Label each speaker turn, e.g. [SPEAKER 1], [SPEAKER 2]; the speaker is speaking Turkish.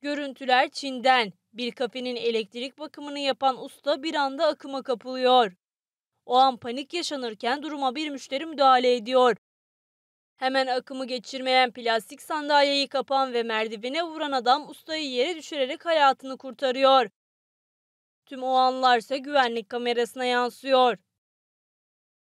[SPEAKER 1] Görüntüler Çin'den. Bir kafenin elektrik bakımını yapan usta bir anda akıma kapılıyor. O an panik yaşanırken duruma bir müşteri müdahale ediyor. Hemen akımı geçirmeyen plastik sandalyeyi kapan ve merdivene vuran adam ustayı yere düşürerek hayatını kurtarıyor. Tüm o anlarsa güvenlik kamerasına yansıyor.